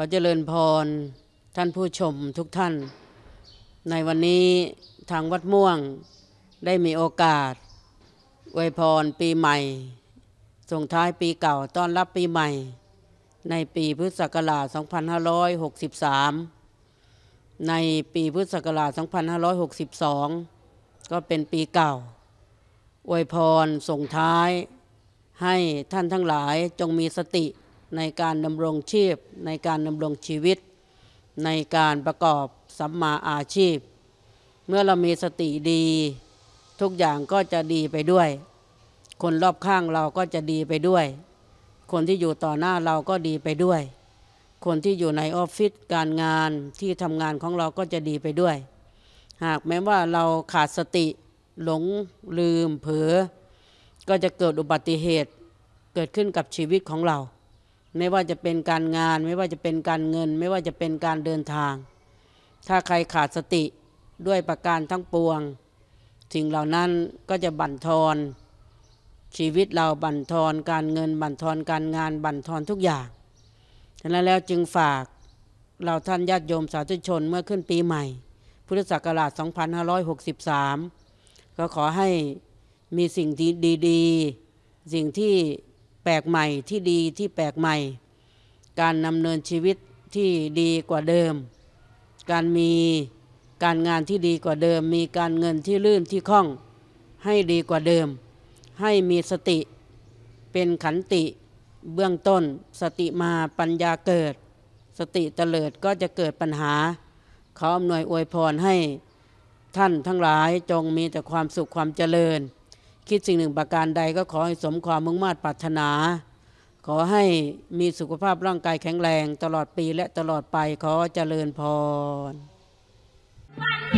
ขอเจริญพรท่านผู้ชมทุกท่าน ในวันนี้ทางวัดม่วงได้มีโอกาสอวยพรปีใหม่ ส่งท้ายปีเก่าต้อนรับปีใหม่ ในปีพุทธศักราช 2563 ในปีพุทธศักราช 2562 ก็เป็นปีเก่าอวยพรส่งท้ายให้ท่านทั้งหลายจงมีสติในการดำรงชีพ ในการดำรงชีวิต ในการประกอบสัมมาอาชีพ เมื่อเรามีสติดีทุกอย่างก็จะดีไปด้วย คนรอบข้างเราก็จะดีไปด้วย คนที่อยู่ต่อหน้าเราก็ดีไปด้วย คนที่อยู่ในออฟฟิศการงานที่ทำงานของเราก็จะดีไปด้วย หากแม้ว่าเราขาดสติ หลงลืมเผลอก็จะเกิดอุบัติเหตุเกิดขึ้นกับชีวิตของเราไม่ว่าจะเป็นการงานไม่ว่าจะเป็นการเงิน ไม่ว่าจะเป็นการเดินทาง ถ้าใครขาดสติด้วยประการทั้งปวง สิ่งเหล่านั้นก็จะบั่นทอนชีวิตเราบั่นทอนการเงินบั่นทอนการงาน บั่นทอนทุกอย่างฉะนั้นแล้วจึงฝากเราท่านญาติโยมสาธุชนเมื่อขึ้นปีใหม่ พุทธศักราช 2563 ก็ขอให้มีสิ่งดี ๆ สิ่งที่แปลกใหม่ที่ดีที่แปลกใหม่ การดำเนินชีวิตที่ดีกว่าเดิม การมีการงานที่ดีกว่าเดิม มีการเงินที่ลื่นที่คล่อง ให้ดีกว่าเดิม ให้มีสติ เป็นขันติเบื้องต้น สติมาปัญญาเกิด สติเตลิดก็จะเกิดปัญหา ขออำนวยอวยพรให้ท่านทั้งหลายจงมีแต่ความสุขความเจริญคิดสิ่งหนึ่งประการใดก็ขอให้สมความมุ่งมา่ปรารถนา ขอให้มีสุขภาพร่างกายแข็งแรงตลอดปีและตลอดไปขอเจริญพร